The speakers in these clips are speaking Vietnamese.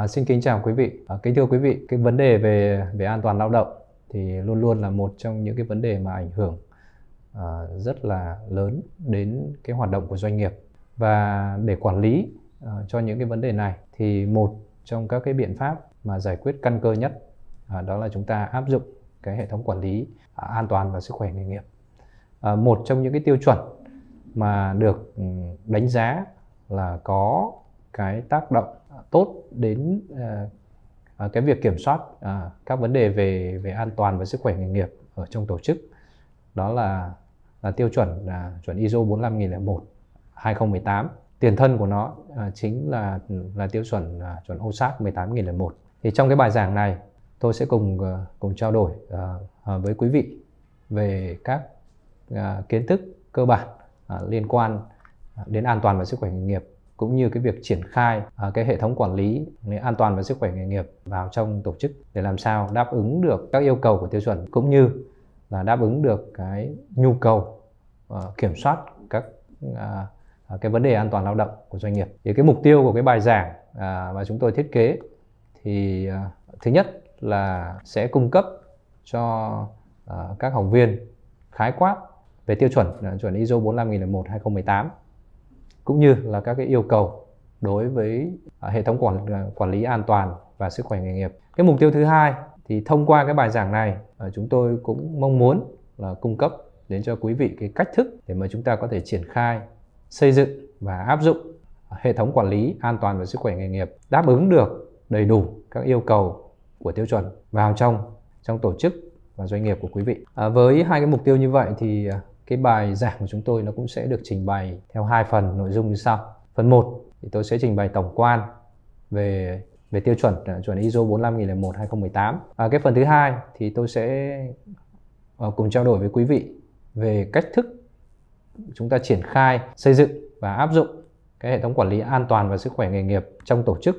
À, xin kính chào quý vị. À, kính thưa quý vị, cái vấn đề về về an toàn lao động thì luôn luôn là một trong những cái vấn đề mà ảnh hưởng à, rất là lớn đến cái hoạt động của doanh nghiệp và để quản lý à, cho những cái vấn đề này thì một trong các cái biện pháp mà giải quyết căn cơ nhất à, đó là chúng ta áp dụng cái hệ thống quản lý à, an toàn và sức khỏe nghề nghiệp. À, một trong những cái tiêu chuẩn mà được ừ, đánh giá là có cái tác động tốt đến à, à, cái việc kiểm soát à, các vấn đề về về an toàn và sức khỏe nghề nghiệp ở trong tổ chức đó là là tiêu chuẩn là chuẩn ISO 45001 2018 tiền thân của nó à, chính là là tiêu chuẩn à, chuẩn OSAC 18001 thì trong cái bài giảng này tôi sẽ cùng à, cùng trao đổi à, à, với quý vị về các à, kiến thức cơ bản à, liên quan đến an toàn và sức khỏe nghề nghiệp cũng như cái việc triển khai à, cái hệ thống quản lý an toàn và sức khỏe nghề nghiệp vào trong tổ chức để làm sao đáp ứng được các yêu cầu của tiêu chuẩn cũng như là đáp ứng được cái nhu cầu à, kiểm soát các à, cái vấn đề an toàn lao động của doanh nghiệp thì cái mục tiêu của cái bài giảng mà chúng tôi thiết kế thì thứ nhất là sẽ cung cấp cho các học viên khái quát về tiêu chuẩn chuẩn ISO 45001 2018 cũng như là các cái yêu cầu đối với à, hệ thống quản à, quản lý an toàn và sức khỏe nghề nghiệp. Cái mục tiêu thứ hai thì thông qua cái bài giảng này à, chúng tôi cũng mong muốn là cung cấp đến cho quý vị cái cách thức để mà chúng ta có thể triển khai, xây dựng và áp dụng hệ thống quản lý an toàn và sức khỏe nghề nghiệp đáp ứng được đầy đủ các yêu cầu của tiêu chuẩn vào trong trong tổ chức và doanh nghiệp của quý vị. À, với hai cái mục tiêu như vậy thì cái bài giảng của chúng tôi nó cũng sẽ được trình bày theo hai phần nội dung như sau. Phần 1 thì tôi sẽ trình bày tổng quan về về tiêu chuẩn à, chuẩn ISO 45001 2018. và cái phần thứ hai thì tôi sẽ à, cùng trao đổi với quý vị về cách thức chúng ta triển khai, xây dựng và áp dụng cái hệ thống quản lý an toàn và sức khỏe nghề nghiệp trong tổ chức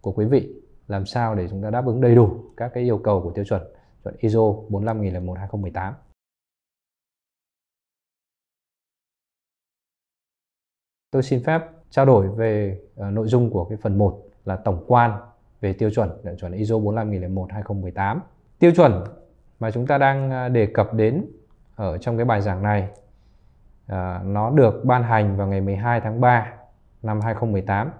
của quý vị làm sao để chúng ta đáp ứng đầy đủ các cái yêu cầu của tiêu chuẩn chuẩn ISO 45001 2018. Tôi xin phép trao đổi về uh, nội dung của cái phần 1 là tổng quan về tiêu chuẩn tiêu chuẩn ISO 45001 2018. Tiêu chuẩn mà chúng ta đang ờ, đề cập đến ở trong cái bài giảng này uh, nó được ban hành vào ngày 12 tháng 3 năm 2018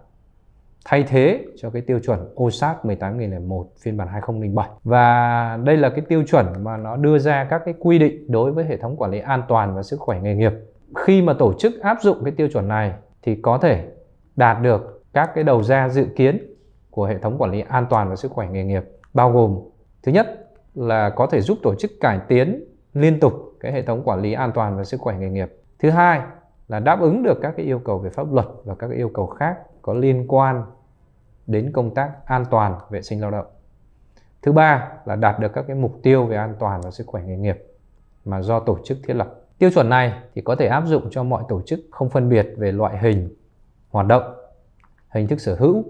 thay thế cho cái tiêu chuẩn OSAT 18001 phiên bản 2007. Và đây là cái tiêu chuẩn mà nó đưa ra các cái quy định đối với hệ thống quản lý an toàn và sức khỏe nghề nghiệp khi mà tổ chức áp dụng cái tiêu chuẩn này thì có thể đạt được các cái đầu ra dự kiến của hệ thống quản lý an toàn và sức khỏe nghề nghiệp bao gồm thứ nhất là có thể giúp tổ chức cải tiến liên tục cái hệ thống quản lý an toàn và sức khỏe nghề nghiệp thứ hai là đáp ứng được các cái yêu cầu về pháp luật và các cái yêu cầu khác có liên quan đến công tác an toàn vệ sinh lao động thứ ba là đạt được các cái mục tiêu về an toàn và sức khỏe nghề nghiệp mà do tổ chức thiết lập Tiêu chuẩn này thì có thể áp dụng cho mọi tổ chức không phân biệt về loại hình, hoạt động, hình thức sở hữu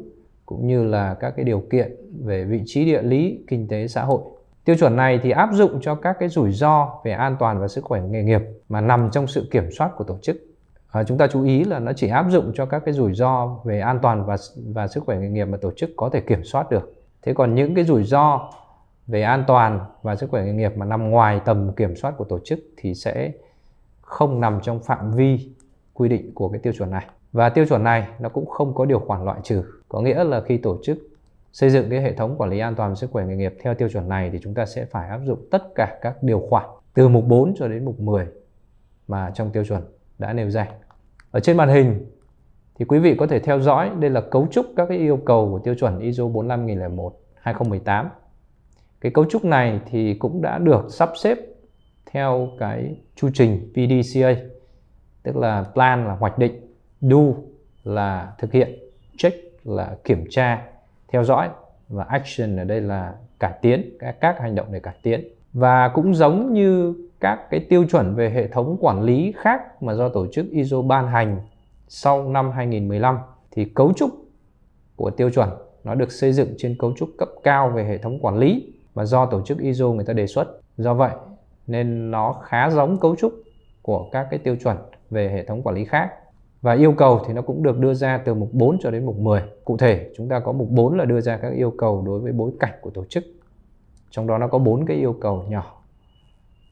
cũng như là các cái điều kiện về vị trí địa lý, kinh tế xã hội. Tiêu chuẩn này thì áp dụng cho các cái rủi ro về an toàn và sức khỏe nghề nghiệp mà nằm trong sự kiểm soát của tổ chức. À, chúng ta chú ý là nó chỉ áp dụng cho các cái rủi ro về an toàn và và sức khỏe nghề nghiệp mà tổ chức có thể kiểm soát được. Thế còn những cái rủi ro về an toàn và sức khỏe nghề nghiệp mà nằm ngoài tầm kiểm soát của tổ chức thì sẽ không nằm trong phạm vi quy định của cái tiêu chuẩn này và tiêu chuẩn này nó cũng không có điều khoản loại trừ có nghĩa là khi tổ chức xây dựng cái hệ thống quản lý an toàn sức khỏe nghề nghiệp theo tiêu chuẩn này thì chúng ta sẽ phải áp dụng tất cả các điều khoản từ mục 4 cho đến mục 10 mà trong tiêu chuẩn đã nêu ra. Ở trên màn hình thì quý vị có thể theo dõi đây là cấu trúc các cái yêu cầu của tiêu chuẩn ISO 45001 2018. Cái cấu trúc này thì cũng đã được sắp xếp theo cái chu trình PDCA tức là plan là hoạch định do là thực hiện check là kiểm tra theo dõi và action ở đây là cải tiến các, các hành động để cải tiến và cũng giống như các cái tiêu chuẩn về hệ thống quản lý khác mà do tổ chức ISO ban hành sau năm 2015 thì cấu trúc của tiêu chuẩn nó được xây dựng trên cấu trúc cấp cao về hệ thống quản lý mà do tổ chức ISO người ta đề xuất. Do vậy nên nó khá giống cấu trúc của các cái tiêu chuẩn về hệ thống quản lý khác và yêu cầu thì nó cũng được đưa ra từ mục 4 cho đến mục 10. Cụ thể chúng ta có mục 4 là đưa ra các yêu cầu đối với bối cảnh của tổ chức. Trong đó nó có bốn cái yêu cầu nhỏ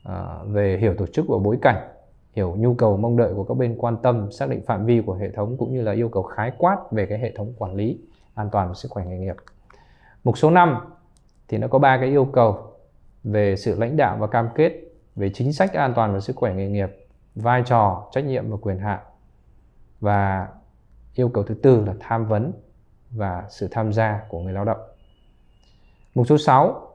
à, về hiểu tổ chức và bối cảnh, hiểu nhu cầu mong đợi của các bên quan tâm, xác định phạm vi của hệ thống cũng như là yêu cầu khái quát về cái hệ thống quản lý an toàn và sức khỏe nghề nghiệp. Mục số 5 thì nó có ba cái yêu cầu về sự lãnh đạo và cam kết về chính sách an toàn và sức khỏe nghề nghiệp, vai trò, trách nhiệm và quyền hạn. Và yêu cầu thứ tư là tham vấn và sự tham gia của người lao động. Mục số 6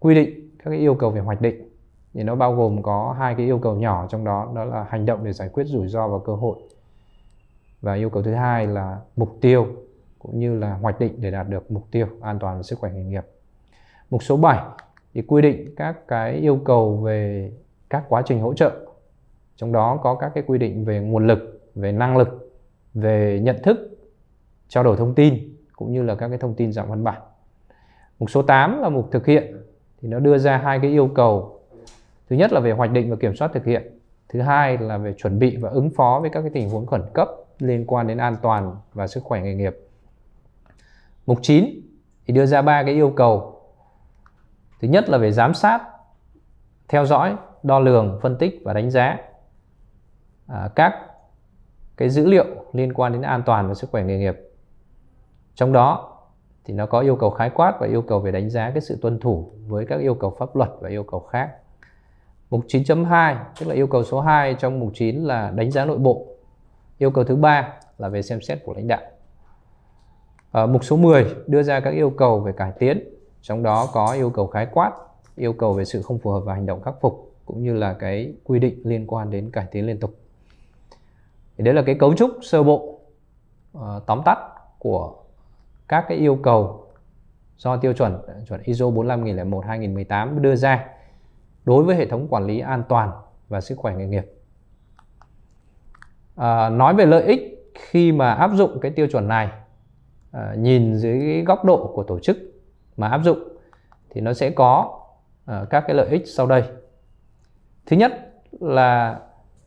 quy định các yêu cầu về hoạch định thì nó bao gồm có hai cái yêu cầu nhỏ trong đó đó là hành động để giải quyết rủi ro và cơ hội và yêu cầu thứ hai là mục tiêu cũng như là hoạch định để đạt được mục tiêu an toàn và sức khỏe nghề nghiệp. Mục số 7 thì quy định các cái yêu cầu về các quá trình hỗ trợ trong đó có các cái quy định về nguồn lực về năng lực về nhận thức trao đổi thông tin cũng như là các cái thông tin dạng văn bản mục số 8 là mục thực hiện thì nó đưa ra hai cái yêu cầu thứ nhất là về hoạch định và kiểm soát thực hiện thứ hai là về chuẩn bị và ứng phó với các cái tình huống khẩn cấp liên quan đến an toàn và sức khỏe nghề nghiệp mục 9 thì đưa ra ba cái yêu cầu thứ nhất là về giám sát theo dõi đo lường phân tích và đánh giá à, các cái dữ liệu liên quan đến an toàn và sức khỏe nghề nghiệp trong đó thì nó có yêu cầu khái quát và yêu cầu về đánh giá cái sự tuân thủ với các yêu cầu pháp luật và yêu cầu khác mục 9.2 tức là yêu cầu số 2 trong mục 9 là đánh giá nội bộ yêu cầu thứ ba là về xem xét của lãnh đạo à, mục số 10 đưa ra các yêu cầu về cải tiến trong đó có yêu cầu khái quát yêu cầu về sự không phù hợp và hành động khắc phục cũng như là cái quy định liên quan đến cải tiến liên tục thì đấy là cái cấu trúc sơ bộ uh, tóm tắt của các cái yêu cầu do tiêu chuẩn chuẩn ISO 45001 2018 đưa ra đối với hệ thống quản lý an toàn và sức khỏe nghề nghiệp. À, nói về lợi ích khi mà áp dụng cái tiêu chuẩn này à, nhìn dưới góc độ của tổ chức mà áp dụng thì nó sẽ có ờ, các cái lợi ích sau đây. Thứ nhất là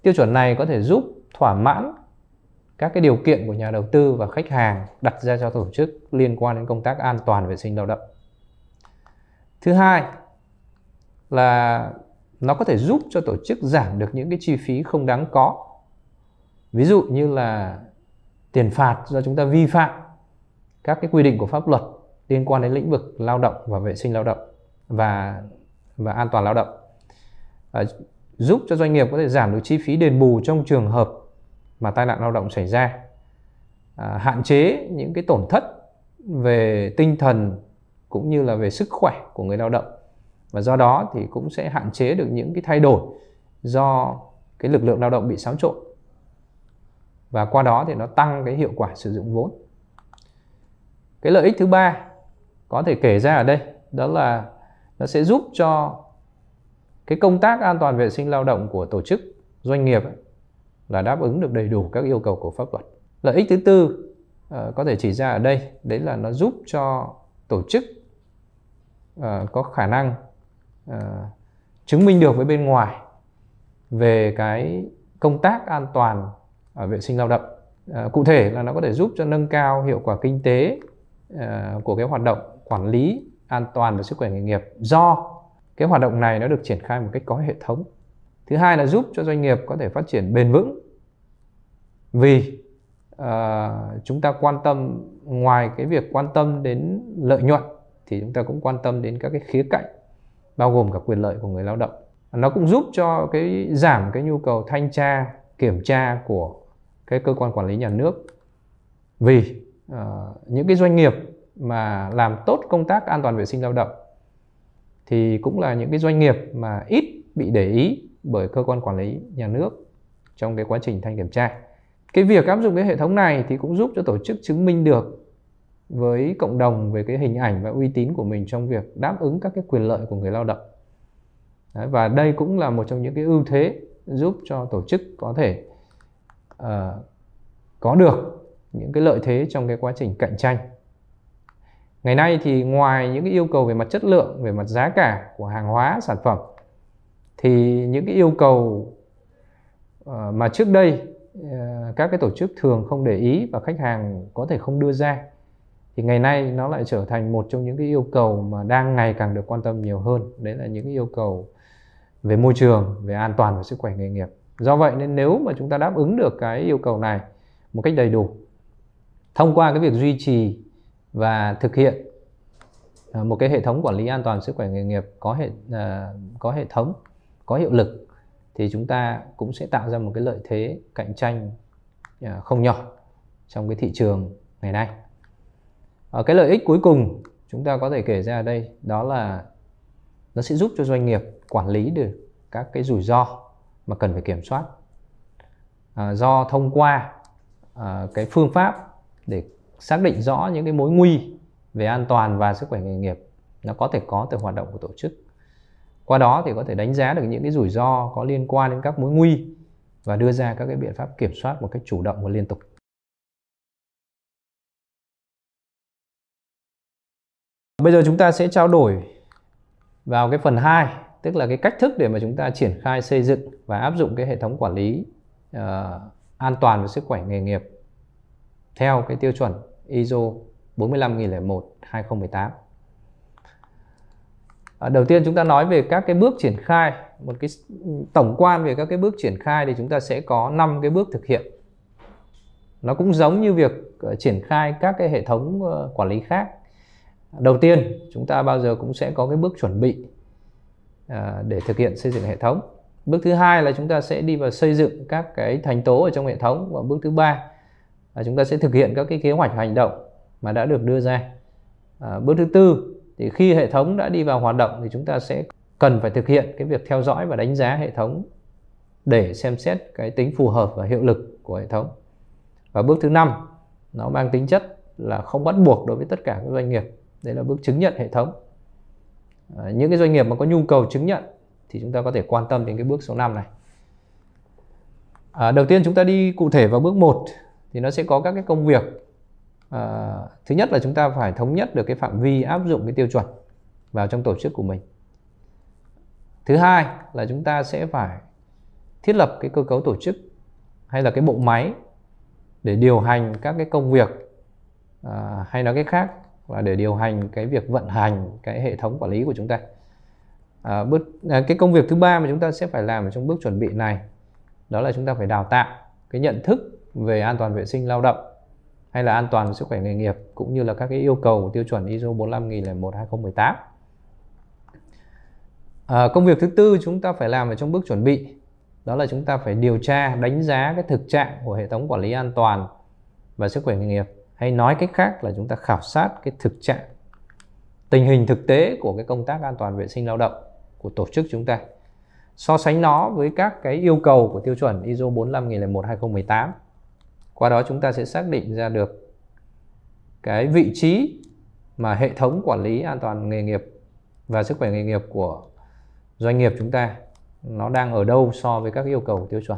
tiêu chuẩn này có thể giúp thỏa mãn các cái điều kiện của nhà đầu tư và khách hàng đặt ra cho tổ chức liên quan đến công tác an toàn vệ sinh lao động. Thứ hai là nó có thể giúp cho tổ chức giảm được những cái chi phí không đáng có. Ví dụ như là tiền phạt do chúng ta vi phạm các cái quy định của pháp luật liên quan đến lĩnh vực lao động và vệ sinh lao động và và an toàn lao động à, giúp cho doanh nghiệp có thể giảm được chi phí đền bù trong trường hợp mà tai nạn lao động xảy ra à, hạn chế những cái tổn thất về tinh thần cũng như là về sức khỏe của người lao động và do đó thì cũng sẽ hạn chế được những cái thay đổi do cái lực lượng lao động bị xáo trộn và qua đó thì nó tăng cái hiệu quả sử dụng vốn cái lợi ích thứ ba có thể kể ra ở đây đó là nó sẽ giúp cho cái công tác an toàn vệ sinh lao động của tổ chức doanh nghiệp ấy, là đáp ứng được đầy đủ các yêu cầu của pháp luật lợi ích thứ tư uh, có thể chỉ ra ở đây đấy là nó giúp cho tổ chức uh, có khả năng uh, chứng minh được với bên ngoài về cái công tác an toàn ở vệ sinh lao động à, cụ thể là nó có thể giúp cho nâng cao hiệu quả kinh tế à, của cái hoạt động quản lý an toàn và sức khỏe nghề nghiệp do cái hoạt động này nó được triển khai một cách có hệ thống thứ hai là giúp cho doanh nghiệp có thể phát triển bền vững vì uh, chúng ta quan tâm ngoài cái việc quan tâm đến lợi nhuận thì chúng ta cũng quan tâm đến các cái khía cạnh bao gồm cả quyền lợi của người lao động nó cũng giúp cho cái giảm cái nhu cầu thanh tra kiểm tra của cái cơ quan quản lý nhà nước vì uh, những cái doanh nghiệp mà làm tốt công tác an toàn vệ sinh lao động thì cũng là những cái doanh nghiệp mà ít bị để ý bởi cơ quan quản lý nhà nước trong cái quá trình thanh kiểm tra. Cái việc áp dụng cái hệ thống này thì cũng giúp cho tổ chức chứng minh được với cộng đồng về cái hình ảnh và uy tín của mình trong việc đáp ứng các cái quyền lợi của người lao động. Đấy, và đây cũng là một trong những cái ưu thế giúp cho tổ chức có thể uh, có được những cái lợi thế trong cái quá trình cạnh tranh Ngày nay thì ngoài những cái yêu cầu về mặt chất lượng, về mặt giá cả của hàng hóa, sản phẩm thì những cái yêu cầu ờ, mà trước đây ờ, các cái tổ chức thường không để ý và khách hàng có thể không đưa ra thì ngày nay nó lại trở thành một trong những cái yêu cầu mà đang ngày càng được quan tâm nhiều hơn đấy là những cái yêu cầu về môi trường về an toàn và sức khỏe nghề nghiệp do vậy nên nếu mà chúng ta đáp ứng được cái yêu cầu này một cách đầy đủ thông qua cái việc duy trì và thực hiện à, một cái hệ thống quản lý an toàn sức khỏe nghề nghiệp có hệ à, có hệ thống có hiệu lực thì chúng ta cũng sẽ tạo ra một cái lợi thế cạnh tranh à, không nhỏ trong cái thị trường ngày nay cái lợi ích cuối cùng chúng ta có thể kể ra đây đó là nó sẽ giúp cho doanh nghiệp quản lý được các cái rủi ro mà cần phải kiểm soát do thông qua cái phương pháp để xác định rõ những cái mối nguy về an toàn và sức khỏe nghề nghiệp nó có thể có từ hoạt động của tổ chức qua đó thì có thể đánh giá được những cái rủi ro có liên quan đến các mối nguy và đưa ra các cái biện pháp kiểm soát một cách chủ động và liên tục Bây giờ chúng ta sẽ trao đổi vào cái phần 2, tức là cái cách thức để mà chúng ta triển khai xây dựng và áp dụng cái hệ thống quản lý uh, an toàn và sức khỏe nghề nghiệp theo cái tiêu chuẩn ISO 45001 2018. À, đầu tiên chúng ta nói về các cái bước triển khai, một cái tổng quan về các cái bước triển khai thì chúng ta sẽ có 5 cái bước thực hiện. Nó cũng giống như việc ờ, triển khai các cái hệ thống ờ, quản lý khác. Đầu tiên, chúng ta bao giờ cũng sẽ có cái bước chuẩn bị à, để thực hiện xây dựng hệ thống. Bước thứ hai là chúng ta sẽ đi vào xây dựng các cái thành tố ở trong hệ thống và bước thứ ba à, chúng ta sẽ thực hiện các cái kế hoạch hành động mà đã được đưa ra à, bước thứ tư thì khi hệ thống đã đi vào hoạt động thì chúng ta sẽ cần phải thực hiện cái việc theo dõi và đánh giá hệ thống để xem xét cái tính phù hợp và hiệu lực của hệ thống và bước thứ năm nó mang tính chất là không bắt buộc đối với tất cả các doanh nghiệp đấy là bước chứng nhận hệ thống à, những cái doanh nghiệp mà có nhu cầu chứng nhận thì chúng ta có thể quan tâm đến cái bước số 5 này à, đầu tiên chúng ta đi cụ thể vào bước 1 thì nó sẽ có các cái công việc à, thứ nhất là chúng ta phải thống nhất được cái phạm vi áp dụng cái tiêu chuẩn vào trong tổ chức của mình thứ hai là chúng ta sẽ phải thiết lập cái cơ cấu tổ chức hay là cái bộ máy để điều hành các cái công việc à, hay nói cái khác là để điều hành cái việc vận hành cái hệ thống quản lý của chúng ta à, bước à, cái công việc thứ ba mà chúng ta sẽ phải làm ở trong bước chuẩn bị này đó là chúng ta phải đào tạo cái nhận thức về an toàn vệ sinh lao động hay là an toàn sức khỏe nghề nghiệp cũng như là các cái yêu cầu tiêu chuẩn ISO 45001 2018. À, công việc thứ tư chúng ta phải làm ở trong bước chuẩn bị đó là chúng ta phải điều tra đánh giá cái thực trạng của hệ thống quản lý an toàn và sức khỏe nghề nghiệp hay nói cách khác là chúng ta khảo sát cái thực trạng tình hình thực tế của cái công tác an toàn vệ sinh lao động của tổ chức chúng ta so sánh nó với các cái yêu cầu của tiêu chuẩn ISO 45001 2018 qua đó chúng ta sẽ xác định ra được cái vị trí mà hệ thống quản lý an toàn nghề nghiệp và sức khỏe nghề nghiệp của doanh nghiệp chúng ta nó đang ở đâu so với các yêu cầu tiêu chuẩn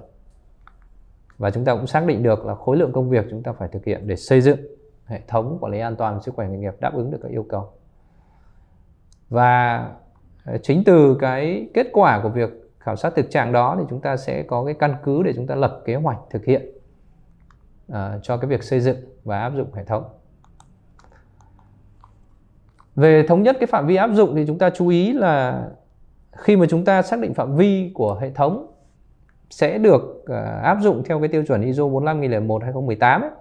và chúng ta cũng xác định được là khối lượng công việc chúng ta phải thực hiện để xây dựng hệ thống quản lý an toàn sức khỏe nghề nghiệp đáp ứng được các yêu cầu và ờ, chính từ cái kết quả của việc khảo sát thực trạng đó thì chúng ta sẽ có cái căn cứ để chúng ta lập kế hoạch thực hiện uh, cho cái việc xây dựng và áp dụng hệ thống về thống nhất cái phạm vi áp dụng thì chúng ta chú ý là khi mà chúng ta xác định phạm vi của hệ thống sẽ được uh, áp dụng theo cái tiêu chuẩn ISO 45001 2018 ấy,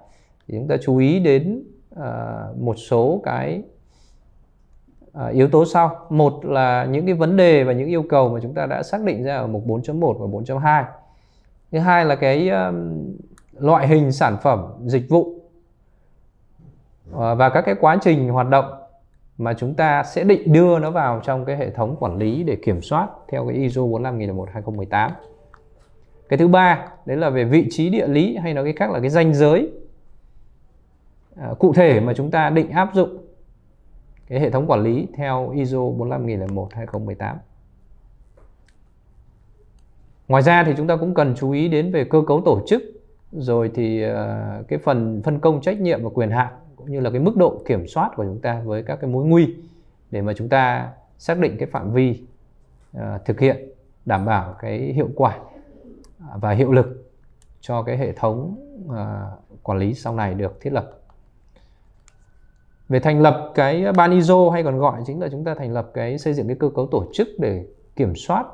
thì chúng ta chú ý đến uh, một số cái uh, yếu tố sau. Một là những cái vấn đề và những yêu cầu mà chúng ta đã xác định ra ở mục 4.1 và 4.2. Thứ hai là cái um, loại hình sản phẩm dịch vụ ờ, và các cái quá trình hoạt động mà chúng ta sẽ định đưa nó vào trong cái hệ thống quản lý để kiểm soát theo cái ISO 45001 2018. Cái thứ ba đấy là về vị trí địa lý hay nói cái khác là cái danh giới à, cụ thể mà chúng ta định áp dụng cái hệ thống quản lý theo ISO 45001 2018. Ngoài ra thì chúng ta cũng cần chú ý đến về cơ cấu tổ chức rồi thì ờ, cái phần phân công trách nhiệm và quyền hạn cũng như là cái mức độ kiểm soát của chúng ta với các cái mối nguy để mà chúng ta xác định cái phạm vi ờ, thực hiện đảm bảo cái hiệu quả à, và hiệu lực cho cái hệ thống ờ, quản lý sau này được thiết lập về thành lập cái ban ISO hay còn gọi chính là chúng ta thành lập cái xây dựng cái cơ cấu tổ chức để kiểm soát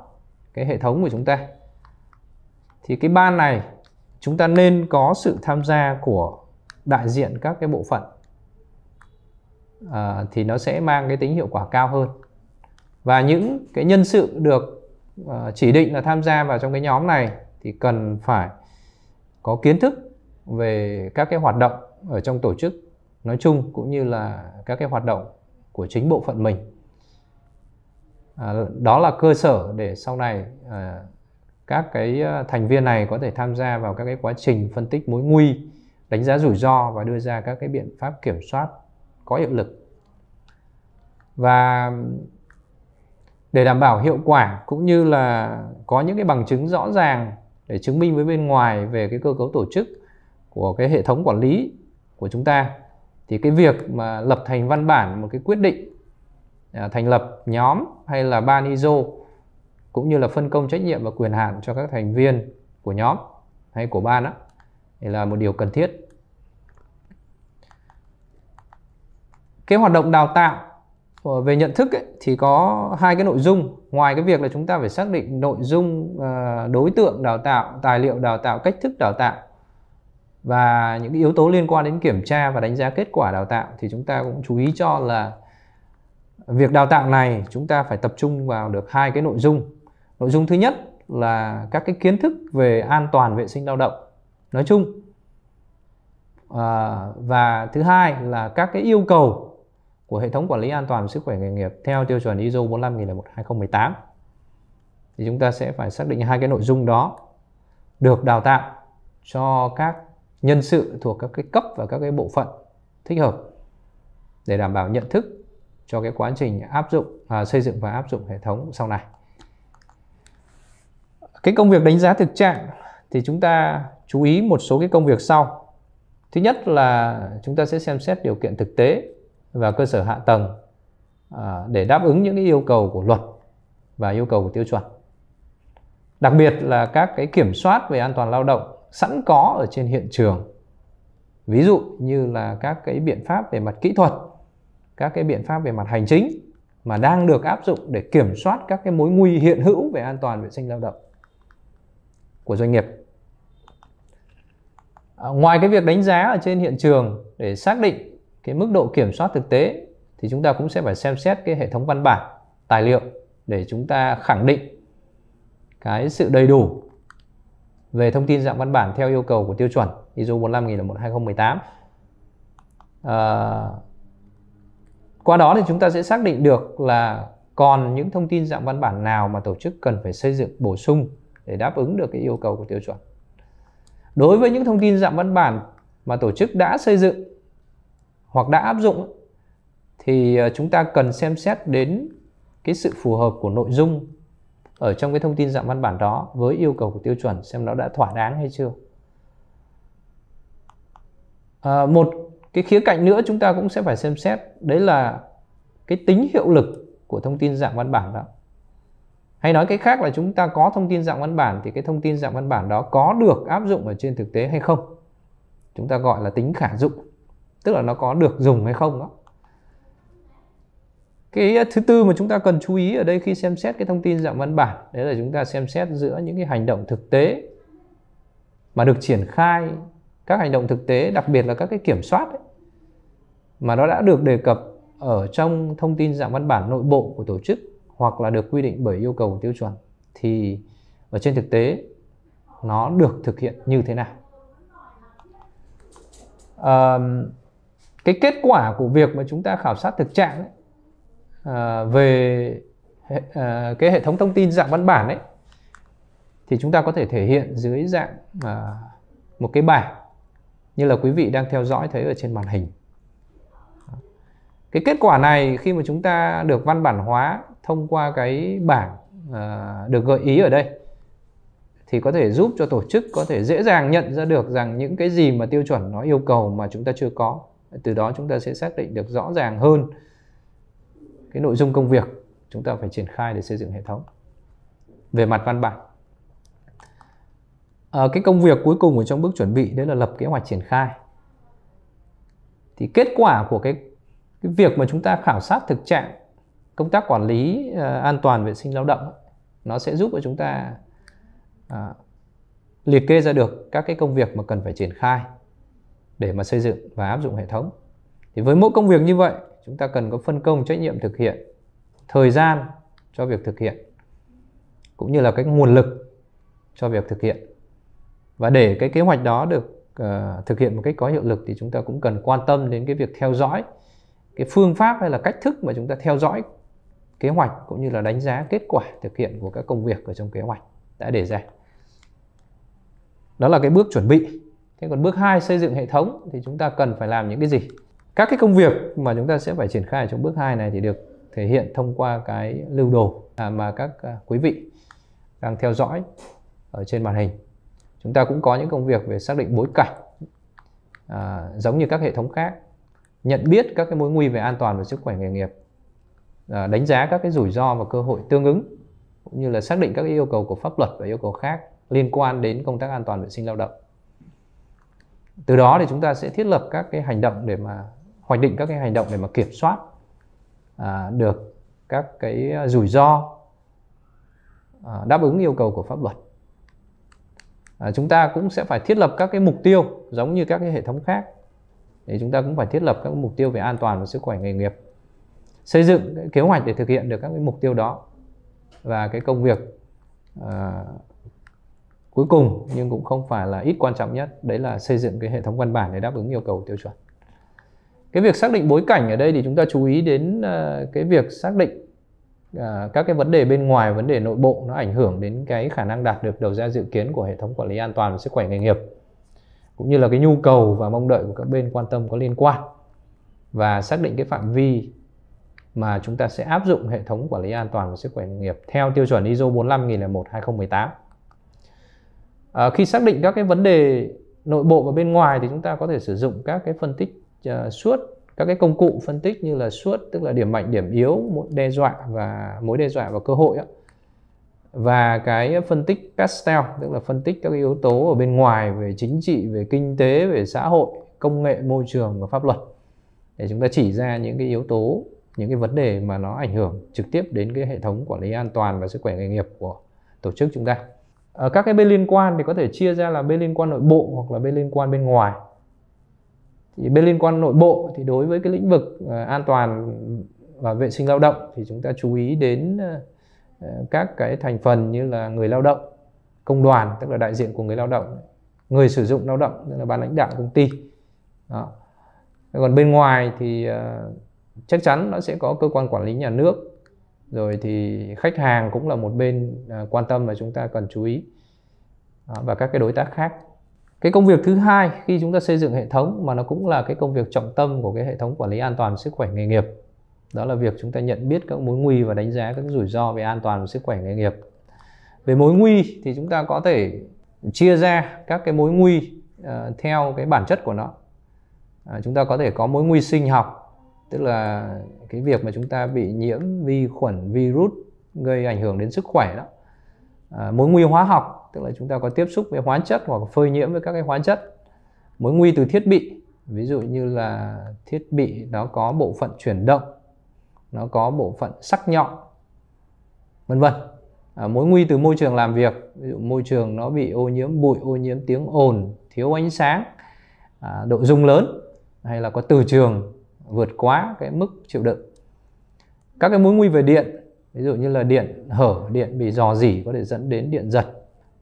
cái hệ thống của chúng ta thì cái ban này chúng ta nên có sự tham gia của đại diện các cái bộ phận à, thì nó sẽ mang cái tính hiệu quả cao hơn và những cái nhân sự được à, chỉ định là tham gia vào trong cái nhóm này thì cần phải có kiến thức về các cái hoạt động ở trong tổ chức nói chung cũng như là các cái hoạt động của chính bộ phận mình à, đó là cơ sở để sau này à, các cái ờ, thành viên này có thể tham gia vào các cái quá trình phân tích mối nguy đánh giá rủi ro và đưa ra các cái biện pháp kiểm soát có hiệu lực và để đảm bảo hiệu quả cũng như là có những cái bằng chứng rõ ràng để chứng minh với bên ngoài về cái cơ cấu tổ chức của cái hệ thống quản lý của chúng ta thì cái việc mà lập thành văn bản một cái quyết định à, thành lập nhóm hay là ban ISO cũng như là phân công trách nhiệm và quyền hạn cho các thành viên của nhóm hay của ban đó thì là một điều cần thiết cái hoạt động đào tạo ờ, về nhận thức ấy, thì có hai cái nội dung ngoài cái việc là chúng ta phải xác định nội dung ờ, đối tượng đào tạo tài liệu đào tạo cách thức đào tạo và những yếu tố liên quan đến kiểm tra và đánh giá kết quả đào tạo thì chúng ta cũng chú ý cho là việc đào tạo này chúng ta phải tập trung vào được hai cái nội dung nội dung thứ nhất là các cái kiến thức về an toàn vệ sinh lao động nói chung à, và thứ hai là các cái yêu cầu của hệ thống quản lý an toàn sức khỏe nghề nghiệp theo tiêu chuẩn ISO 45001 2018 thì chúng ta sẽ phải xác định hai cái nội dung đó được đào tạo cho các nhân sự thuộc các cái cấp và các cái bộ phận thích hợp để đảm bảo nhận thức cho cái quá trình áp dụng à, xây dựng và áp dụng hệ thống sau này cái công việc đánh giá thực trạng thì chúng ta chú ý một số cái công việc sau thứ nhất là chúng ta sẽ xem xét điều kiện thực tế và cơ sở hạ tầng à, để đáp ứng những cái yêu cầu của luật và yêu cầu của tiêu chuẩn đặc biệt là các cái kiểm soát về an toàn lao động sẵn có ở trên hiện trường ví dụ như là các cái biện pháp về mặt kỹ thuật các cái biện pháp về mặt hành chính mà đang được áp dụng để kiểm soát các cái mối nguy hiện hữu về an toàn vệ sinh lao động của doanh nghiệp à, ngoài cái việc đánh giá ở trên hiện trường để xác định cái mức độ kiểm soát thực tế thì chúng ta cũng sẽ phải xem xét cái hệ thống văn bản tài liệu để chúng ta khẳng định cái sự đầy đủ về thông tin dạng văn bản theo yêu cầu của tiêu chuẩn ISO 45001 2018 à, qua đó thì chúng ta sẽ xác định được là còn những thông tin dạng văn bản nào mà tổ chức cần phải xây dựng bổ sung để đáp ứng được cái yêu cầu của tiêu chuẩn đối với những thông tin dạng văn bản mà tổ chức đã xây dựng hoặc đã áp dụng thì ờ, chúng ta cần xem xét đến cái sự phù hợp của nội dung ở trong cái thông tin dạng văn bản đó với yêu cầu của tiêu chuẩn xem nó đã thỏa đáng hay chưa à, một cái khía cạnh nữa chúng ta cũng sẽ phải xem xét đấy là cái tính hiệu lực của thông tin dạng văn bản đó hay nói cái khác là chúng ta có thông tin dạng văn bản thì cái thông tin dạng văn bản đó có được áp dụng ở trên thực tế hay không chúng ta gọi là tính khả dụng tức là nó có được dùng hay không đó cái thứ tư mà chúng ta cần chú ý ở đây khi xem xét cái thông tin dạng văn bản đấy là chúng ta xem xét giữa những cái hành động thực tế mà được triển khai các hành động thực tế đặc biệt là các cái kiểm soát ấy, mà nó đã được đề cập ở trong thông tin dạng văn bản nội bộ của tổ chức hoặc là được quy định bởi yêu cầu tiêu chuẩn thì ở trên thực tế nó được thực hiện như thế nào à, cái kết quả của việc mà chúng ta khảo sát thực trạng ấy, à, về à, cái hệ thống thông tin dạng văn bản ấy thì chúng ta có thể thể hiện dưới dạng à, một cái bảng như là quý vị đang theo dõi thấy ở trên màn hình cái kết quả này khi mà chúng ta được văn bản hóa thông qua cái bảng ờ, được gợi ý ở đây thì có thể giúp cho tổ chức có thể dễ dàng nhận ra được rằng những cái gì mà tiêu chuẩn nó yêu cầu mà chúng ta chưa có từ đó chúng ta sẽ xác định được rõ ràng hơn cái nội dung công việc chúng ta phải triển khai để xây dựng hệ thống về mặt văn bản à, cái công việc cuối cùng ở trong bước chuẩn bị đấy là lập kế hoạch triển khai thì kết quả của cái, cái việc mà chúng ta khảo sát thực trạng công tác quản lý ờ, an toàn vệ sinh lao động nó sẽ giúp cho chúng ta à, liệt kê ra được các cái công việc mà cần phải triển khai để mà xây dựng và áp dụng hệ thống thì với mỗi công việc như vậy chúng ta cần có phân công trách nhiệm thực hiện thời gian cho việc thực hiện cũng như là cái nguồn lực cho việc thực hiện và để cái kế hoạch đó được uh, thực hiện một cách có hiệu lực thì chúng ta cũng cần quan tâm đến cái việc theo dõi cái phương pháp hay là cách thức mà chúng ta theo dõi kế hoạch cũng như là đánh giá kết quả thực hiện của các công việc ở trong kế hoạch đã đề ra. Đó là cái bước chuẩn bị. Thế còn bước 2 xây dựng hệ thống thì chúng ta cần phải làm những cái gì? Các cái công việc mà chúng ta sẽ phải triển khai trong bước 2 này thì được thể hiện thông qua cái lưu đồ à, mà các à, quý vị đang theo dõi ở trên màn hình. Chúng ta cũng có những công việc về xác định bối cảnh à, giống như các hệ thống khác, nhận biết các cái mối nguy về an toàn và sức khỏe nghề nghiệp À, đánh giá các cái rủi ro và cơ hội tương ứng cũng như là xác định các yêu cầu của pháp luật và yêu cầu khác liên quan đến công tác an toàn vệ sinh lao động từ đó thì chúng ta sẽ thiết lập các cái hành động để mà hoạch định các cái hành động để mà kiểm soát à, được các cái rủi ro à, đáp ứng yêu cầu của pháp luật à, chúng ta cũng sẽ phải thiết lập các cái mục tiêu giống như các cái hệ thống khác thì chúng ta cũng phải thiết lập các mục tiêu về an toàn và sức khỏe nghề nghiệp xây dựng cái kế hoạch để thực hiện được các cái mục tiêu đó và cái công việc à, cuối cùng nhưng cũng không phải là ít quan trọng nhất đấy là xây dựng cái hệ thống văn bản để đáp ứng yêu cầu tiêu chuẩn cái việc xác định bối cảnh ở đây thì chúng ta chú ý đến à, cái việc xác định à, các cái vấn đề bên ngoài vấn đề nội bộ nó ảnh hưởng đến cái khả năng đạt được đầu ra dự kiến của hệ thống quản lý an toàn và sức khỏe nghề nghiệp cũng như là cái nhu cầu và mong đợi của các bên quan tâm có liên quan và xác định cái phạm vi mà chúng ta sẽ áp dụng hệ thống quản lý an toàn và sức khỏe nghề nghiệp theo tiêu chuẩn ISO 45001 2018. À, khi xác định các cái vấn đề nội bộ và bên ngoài thì chúng ta có thể sử dụng các cái phân tích uh, suốt các cái công cụ phân tích như là suốt tức là điểm mạnh điểm yếu mối đe dọa và mối đe dọa và cơ hội đó. và cái phân tích pastel tức là phân tích các yếu tố ở bên ngoài về chính trị về kinh tế về xã hội công nghệ môi trường và pháp luật để chúng ta chỉ ra những cái yếu tố những cái vấn đề mà nó ảnh hưởng trực tiếp đến cái hệ thống quản lý an toàn và sức khỏe nghề nghiệp của tổ chức chúng ta ở ờ, các cái bên liên quan thì có thể chia ra là bên liên quan nội bộ hoặc là bên liên quan bên ngoài thì bên liên quan nội bộ thì đối với cái lĩnh vực ờ, an toàn và vệ sinh lao động thì chúng ta chú ý đến ờ, các cái thành phần như là người lao động công đoàn tức là đại diện của người lao động người sử dụng lao động tức là ban lãnh đạo công ty Đó. còn bên ngoài thì chắc chắn nó sẽ có cơ quan quản lý nhà nước rồi thì khách hàng cũng là một bên à, quan tâm và chúng ta cần chú ý à, và các cái đối tác khác cái công việc thứ hai khi chúng ta xây dựng hệ thống mà nó cũng là cái công việc trọng tâm của cái hệ thống quản lý an toàn sức khỏe nghề nghiệp đó là việc chúng ta nhận biết các mối nguy và đánh giá các rủi ro về an toàn sức khỏe nghề nghiệp về mối nguy thì chúng ta có thể chia ra các cái mối nguy uh, theo cái bản chất của nó uh, chúng ta có thể có mối nguy sinh học tức là cái việc mà chúng ta bị nhiễm vi khuẩn virus gây ảnh hưởng đến sức khỏe đó à, mối nguy hóa học tức là chúng ta có tiếp xúc với hóa chất hoặc phơi nhiễm với các cái hóa chất mối nguy từ thiết bị ví dụ như là thiết bị nó có bộ phận chuyển động nó có bộ phận sắc nhọn vân vân à, mối nguy từ môi trường làm việc ví dụ môi trường nó bị ô nhiễm bụi ô nhiễm tiếng ồn thiếu ánh sáng à, độ rung lớn hay là có từ trường vượt quá cái mức chịu đựng các cái mối nguy về điện ví dụ như là điện hở điện bị dò dỉ có thể dẫn đến điện giật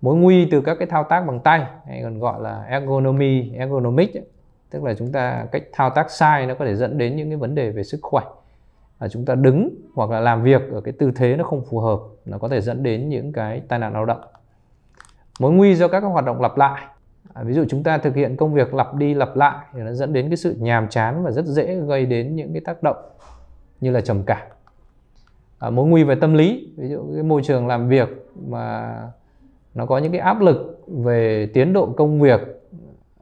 mối nguy từ các cái thao tác bằng tay hay còn gọi là ergonomy ergonomic ấy. tức là chúng ta cách thao tác sai nó có thể dẫn đến những cái vấn đề về sức khỏe là chúng ta đứng hoặc là làm việc ở cái tư thế nó không phù hợp nó có thể dẫn đến những cái tai nạn lao động mối nguy do các hoạt động lặp lại à, ví dụ chúng ta thực hiện công việc lặp đi lặp lại thì nó dẫn đến cái sự nhàm chán và rất dễ gây đến những cái tác động như là trầm cảm à, mối nguy về tâm lý ví dụ cái môi trường làm việc mà nó có những cái áp lực về tiến độ công việc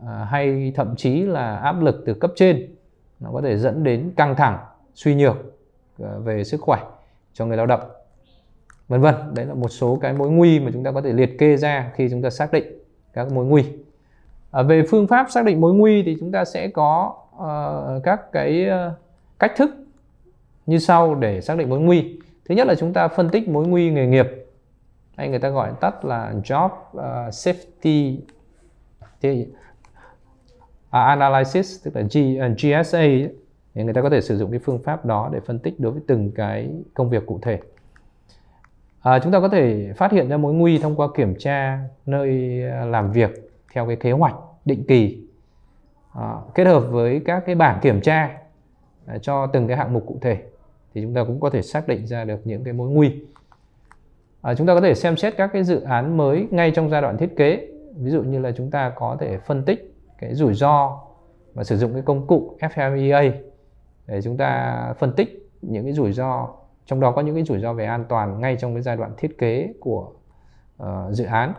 à, hay thậm chí là áp lực từ cấp trên nó có thể dẫn đến căng thẳng suy nhược à, về sức khỏe cho người lao động vân vân đấy là một số cái mối nguy mà chúng ta có thể liệt kê ra khi chúng ta xác định các mối nguy À, về phương pháp xác định mối nguy thì chúng ta sẽ có uh, các cái uh, cách thức như sau để xác định mối nguy thứ nhất là chúng ta phân tích mối nguy nghề nghiệp hay người ta gọi tắt là job uh, safety thì à, analysis tức là G, uh, à, GSA thì người ta có thể sử dụng cái phương pháp đó để phân tích đối với từng cái công việc cụ thể à, chúng ta có thể phát hiện ra mối nguy thông qua kiểm tra nơi làm việc theo cái kế hoạch định kỳ à, kết hợp với các cái bảng kiểm tra à, cho từng cái hạng mục cụ thể thì chúng ta cũng có thể xác định ra được những cái mối nguy à, chúng ta có thể xem xét các cái dự án mới ngay trong giai đoạn thiết kế ví dụ như là chúng ta có thể phân tích cái rủi ro và sử dụng cái công cụ FMEA để chúng ta phân tích những cái rủi ro trong đó có những cái rủi ro về an toàn ngay trong cái giai đoạn thiết kế của uh, dự án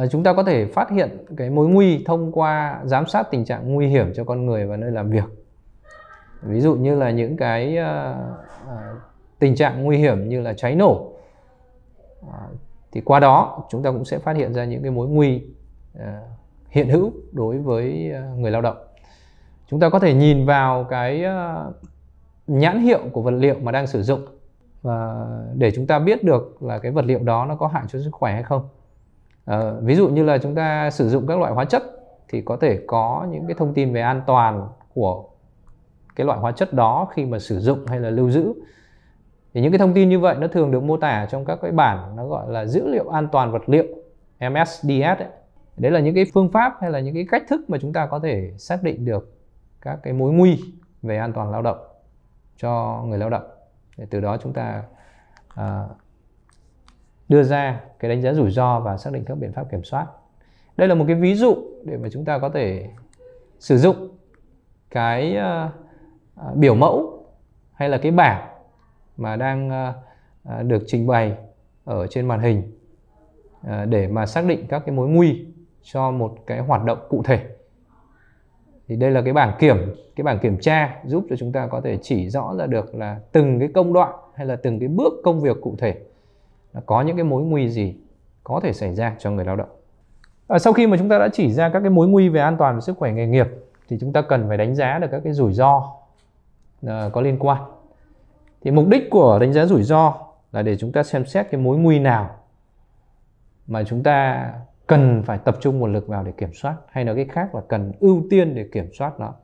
Ờ, chúng ta có thể phát hiện cái mối nguy thông qua giám sát tình trạng nguy hiểm cho con người và nơi làm việc ví dụ như là những cái ờ, ờ, tình trạng nguy hiểm như là cháy nổ thì qua đó chúng ta cũng sẽ phát hiện ra những cái mối nguy hiện hữu đối với người lao động chúng ta có thể nhìn vào cái nhãn hiệu của vật liệu mà đang sử dụng và để chúng ta biết được là cái vật liệu đó nó có hại cho sức khỏe hay không Ờ, ví dụ như là chúng ta sử dụng các loại hóa chất thì có thể có những cái thông tin về an toàn của cái loại hóa chất đó khi mà sử dụng hay là lưu giữ thì những cái thông tin như vậy nó thường được mô tả trong các cái bản nó gọi là dữ liệu an toàn vật liệu MSDS ấy. đấy là những cái phương pháp hay là những cái cách thức mà chúng ta có thể xác định được các cái mối nguy về an toàn lao động cho người lao động để từ đó chúng ta à, đưa ra cái đánh giá rủi ro và xác định các biện pháp kiểm soát đây là một cái ví dụ để mà chúng ta có thể sử dụng cái uh, biểu mẫu hay là cái bảng mà đang uh, được trình bày ở trên màn hình uh, để mà xác định các cái mối nguy cho một cái hoạt động cụ thể thì đây là cái bảng kiểm cái bảng kiểm tra giúp cho chúng ta có thể chỉ rõ ra được là từng cái công đoạn hay là từng cái bước công việc cụ thể là có những cái mối nguy gì có thể xảy ra cho người lao động à, sau khi mà chúng ta đã chỉ ra các cái mối nguy về an toàn và sức khỏe nghề nghiệp thì chúng ta cần phải đánh giá được các cái rủi ro à, có liên quan thì mục đích của đánh giá rủi ro là để chúng ta xem xét cái mối nguy nào mà chúng ta cần phải tập trung nguồn lực vào để kiểm soát hay nói cách khác là cần ưu tiên để kiểm soát nó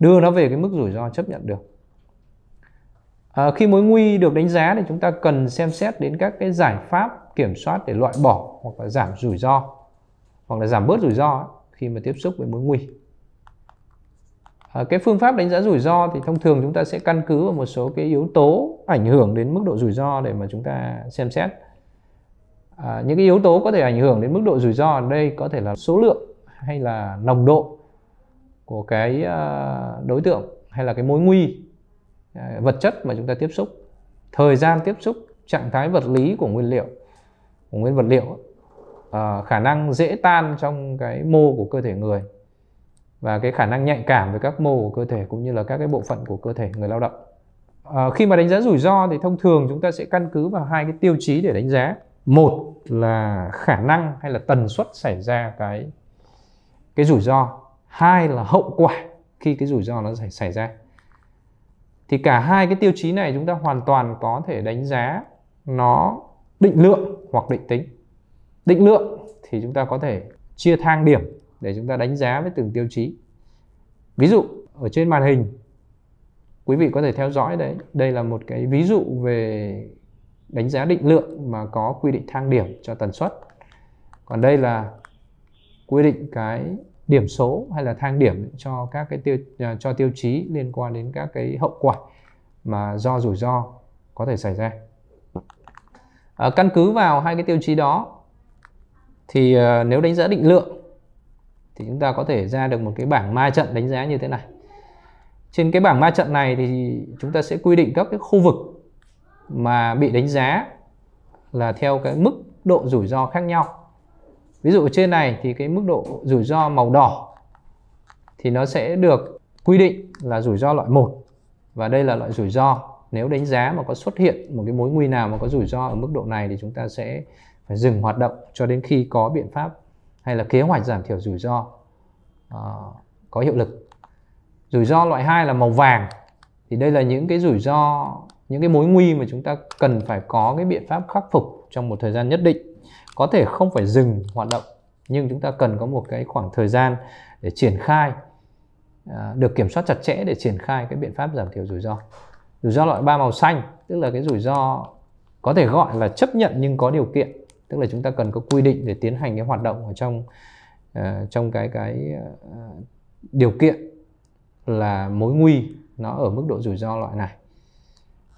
đưa nó về cái mức rủi ro chấp nhận được À, khi mối nguy được đánh giá thì chúng ta cần xem xét đến các cái giải pháp kiểm soát để loại bỏ hoặc là giảm rủi ro hoặc là giảm bớt rủi ro khi mà tiếp xúc với mối nguy. À, cái phương pháp đánh giá rủi ro thì thông thường chúng ta sẽ căn cứ vào một số cái yếu tố ảnh hưởng đến mức độ rủi ro để mà chúng ta xem xét. À, những cái yếu tố có thể ảnh hưởng đến mức độ rủi ro ở đây có thể là số lượng hay là nồng độ của cái đối tượng hay là cái mối nguy Ờ, vật chất mà chúng ta tiếp xúc thời gian tiếp xúc trạng thái vật lý của nguyên liệu của nguyên vật liệu à, khả năng dễ tan trong cái mô của cơ thể người và cái khả năng nhạy cảm với các mô của cơ thể cũng như là các cái bộ phận của cơ thể người lao động à, khi mà đánh giá rủi ro thì thông thường chúng ta sẽ căn cứ vào hai cái tiêu chí để đánh giá một là khả năng hay là tần suất xảy ra cái cái rủi ro hai là hậu quả khi cái rủi ro nó xảy xảy ra thì cả hai cái tiêu chí này chúng ta hoàn toàn có thể đánh giá nó định lượng hoặc định tính định lượng thì chúng ta có thể chia thang điểm để chúng ta đánh giá với từng tiêu chí ví dụ ở trên màn hình quý vị có thể theo dõi đấy đây là một cái ví dụ về đánh giá định lượng mà có quy định thang điểm cho tần suất còn đây là quy định cái điểm số hay là thang điểm cho các cái tiêu à, cho tiêu chí liên quan đến các cái hậu quả mà do rủi ro có thể xảy ra à, căn cứ vào hai cái tiêu chí đó thì à, nếu đánh giá định lượng thì chúng ta có thể ra được một cái bảng ma trận đánh giá như thế này trên cái bảng ma trận này thì chúng ta sẽ quy định các cái khu vực mà bị đánh giá là theo cái mức độ rủi ro khác nhau ví dụ ở trên này thì cái mức độ rủi ro màu đỏ thì nó sẽ được quy định là rủi ro loại 1 và đây là loại rủi ro nếu đánh giá mà có xuất hiện một cái mối nguy nào mà có rủi ro ở mức độ này thì chúng ta sẽ phải dừng hoạt động cho đến khi có biện pháp hay là kế hoạch giảm thiểu rủi ro uh, có hiệu lực rủi ro loại 2 là màu vàng thì đây là những cái rủi ro những cái mối nguy mà chúng ta cần phải có cái biện pháp khắc phục trong một thời gian nhất định có thể không phải dừng hoạt động nhưng chúng ta cần có một cái khoảng thời gian để triển khai à, được kiểm soát chặt chẽ để triển khai cái biện pháp giảm thiểu rủi ro rủi ro loại ba màu xanh tức là cái rủi ro có thể gọi là chấp nhận nhưng có điều kiện tức là chúng ta cần có quy định để tiến hành cái hoạt động ở trong à, trong cái cái à, điều kiện là mối nguy nó ở mức độ rủi ro loại này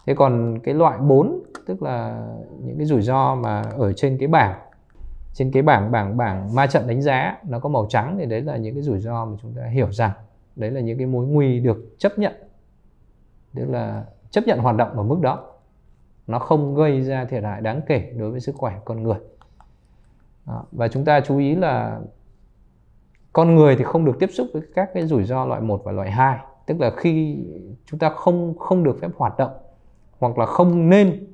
thế còn cái loại 4 tức là những cái rủi ro mà ở trên cái bảng trên cái bảng bảng bảng ma trận đánh giá nó có màu trắng thì đấy là những cái rủi ro mà chúng ta hiểu rằng đấy là những cái mối nguy được chấp nhận tức là chấp nhận hoạt động ở mức đó nó không gây ra thiệt hại đáng kể đối với sức khỏe con người đó. và chúng ta chú ý là con người thì không được tiếp xúc với các cái rủi ro loại 1 và loại 2 tức là khi chúng ta không không được phép hoạt động hoặc là không nên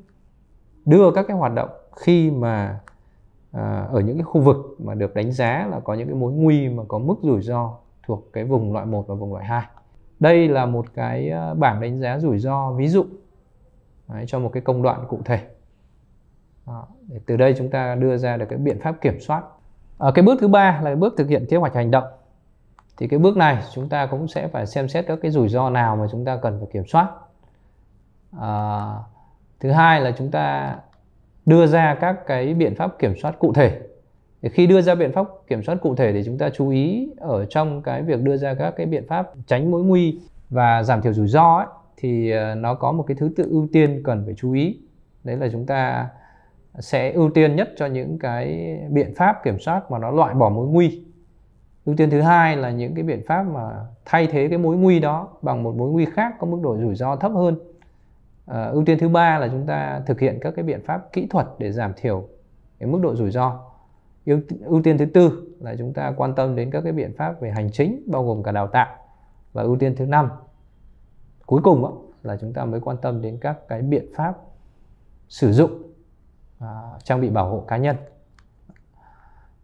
đưa các cái hoạt động khi mà à, ở những cái khu vực mà được đánh giá là có những cái mối nguy mà có mức rủi ro thuộc cái vùng loại 1 và vùng loại 2. Đây là một cái à, bảng đánh giá rủi ro ví dụ đấy, cho một cái công đoạn cụ thể. Đó, để từ đây chúng ta đưa ra được cái biện pháp kiểm soát. À, cái bước thứ ba là bước thực hiện kế hoạch hành động. Thì cái bước này chúng ta cũng sẽ phải xem xét các cái rủi ro nào mà chúng ta cần phải kiểm soát à, thứ hai là chúng ta đưa ra các cái biện pháp kiểm soát cụ thể thì khi đưa ra biện pháp kiểm soát cụ thể thì chúng ta chú ý ở trong cái việc đưa ra các cái biện pháp tránh mối nguy và giảm thiểu rủi ro ấy, thì ờ, nó có một cái thứ tự ưu tiên cần phải chú ý đấy là chúng ta sẽ ưu tiên nhất cho những cái biện pháp kiểm soát mà nó loại bỏ mối nguy ưu tiên thứ hai là những cái biện pháp mà thay thế cái mối nguy đó bằng một mối nguy khác có mức độ rủi ro thấp hơn Ờ, ưu tiên thứ ba là chúng ta thực hiện các cái biện pháp kỹ thuật để giảm thiểu cái mức độ rủi ro ưu, ưu tiên thứ tư là chúng ta quan tâm đến các cái biện pháp về hành chính bao gồm cả đào tạo và ưu tiên thứ năm cuối cùng đó, là chúng ta mới quan tâm đến các cái biện pháp sử dụng à, trang bị bảo hộ cá nhân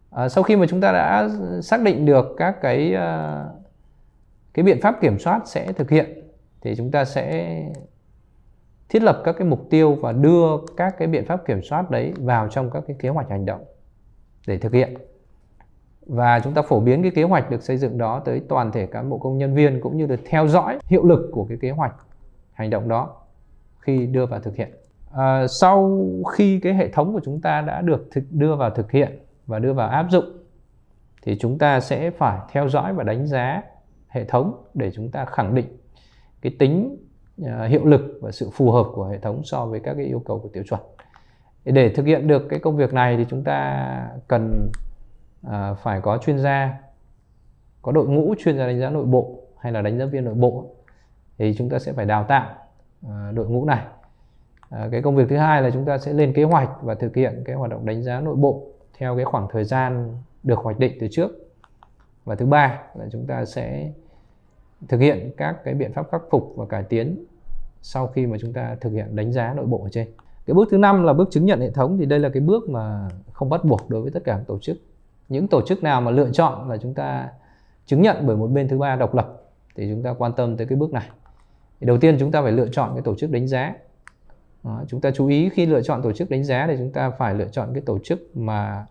à, sau khi mà chúng ta đã xác định được các cái à, cái biện pháp kiểm soát sẽ thực hiện thì chúng ta sẽ thiết lập các cái mục tiêu và đưa các cái biện pháp kiểm soát đấy vào trong các cái kế hoạch hành động để thực hiện và chúng ta phổ biến cái kế hoạch được xây dựng đó tới toàn thể cán bộ công nhân viên cũng như được theo dõi hiệu lực của cái kế hoạch hành động đó khi đưa vào thực hiện à, sau khi cái hệ thống của chúng ta đã được thực, đưa vào thực hiện và đưa vào áp dụng thì chúng ta sẽ phải theo dõi và đánh giá hệ thống để chúng ta khẳng định cái tính À, hiệu lực và sự phù hợp của hệ thống so với các cái yêu cầu của tiêu chuẩn để thực hiện được cái công việc này thì chúng ta cần à, phải có chuyên gia có đội ngũ chuyên gia đánh giá nội bộ hay là đánh giá viên nội bộ thì chúng ta sẽ phải đào tạo à, đội ngũ này cái công việc thứ hai là chúng ta sẽ lên kế hoạch và thực hiện cái hoạt động đánh giá nội bộ theo cái khoảng thời gian được hoạch định từ trước và thứ ba là chúng ta sẽ thực hiện các cái biện pháp khắc phục và cải tiến sau khi mà chúng ta thực hiện đánh giá nội bộ ở trên cái bước thứ năm là bước chứng nhận hệ thống thì đây là cái bước mà không bắt buộc đối với tất cả các tổ chức những tổ chức nào mà lựa chọn là chúng ta chứng nhận bởi một bên thứ ba độc lập thì chúng ta quan tâm tới cái bước này thì đầu tiên chúng ta phải lựa chọn cái tổ chức đánh giá đó, chúng ta chú ý khi lựa chọn tổ chức đánh giá thì chúng ta phải lựa chọn cái tổ chức mà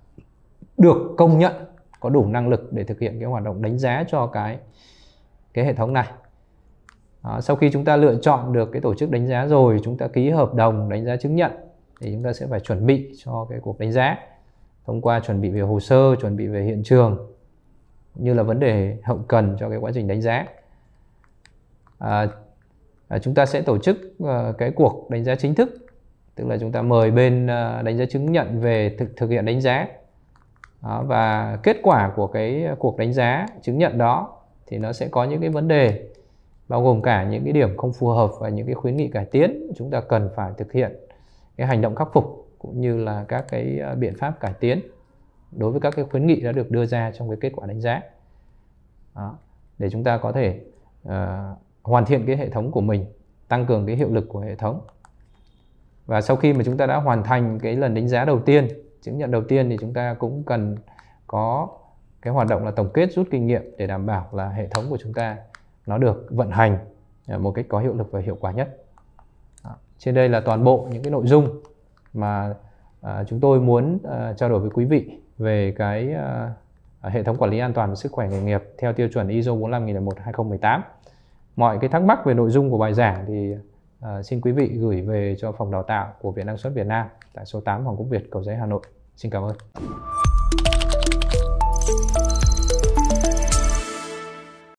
được công nhận có đủ năng lực để thực hiện cái hoạt động đánh giá cho cái cái hệ thống này à, sau khi chúng ta lựa chọn được cái tổ chức đánh giá rồi chúng ta ký hợp đồng đánh giá chứng nhận thì chúng ta sẽ phải chuẩn bị cho cái cuộc đánh giá thông qua chuẩn bị về hồ sơ chuẩn bị về hiện trường như là vấn đề hậu cần cho cái quá trình đánh giá à, à, chúng ta sẽ tổ chức à, cái cuộc đánh giá chính thức tức là chúng ta mời bên à, đánh giá chứng nhận về thực thực hiện đánh giá đó, và kết quả của cái cuộc đánh giá chứng nhận đó thì nó sẽ có những cái vấn đề bao gồm cả những cái điểm không phù hợp và những cái khuyến nghị cải tiến chúng ta cần phải thực hiện cái hành động khắc phục cũng như là các cái ờ, biện pháp cải tiến đối với các cái khuyến nghị đã được đưa ra trong cái kết quả đánh giá Đó. để chúng ta có thể uh, hoàn thiện cái hệ thống của mình tăng cường cái hiệu lực của hệ thống và sau khi mà chúng ta đã hoàn thành cái lần đánh giá đầu tiên chứng nhận đầu tiên thì chúng ta cũng cần có cái hoạt động là tổng kết rút kinh nghiệm để đảm bảo là hệ thống của chúng ta nó được vận hành à, một cách có hiệu lực và hiệu quả nhất. Đó. Trên đây là toàn bộ những cái nội dung mà à, chúng tôi muốn à, trao đổi với quý vị về cái à, à hệ thống quản lý an toàn và sức khỏe nghề nghiệp theo tiêu chuẩn ISO 45001 2018. Mọi cái thắc mắc về nội dung của bài giảng thì à, xin quý vị gửi về cho phòng đào tạo của Viện Năng suất Việt Nam tại số 8 Hoàng Quốc Việt, Cầu Giấy, Hà Nội. Xin cảm ơn.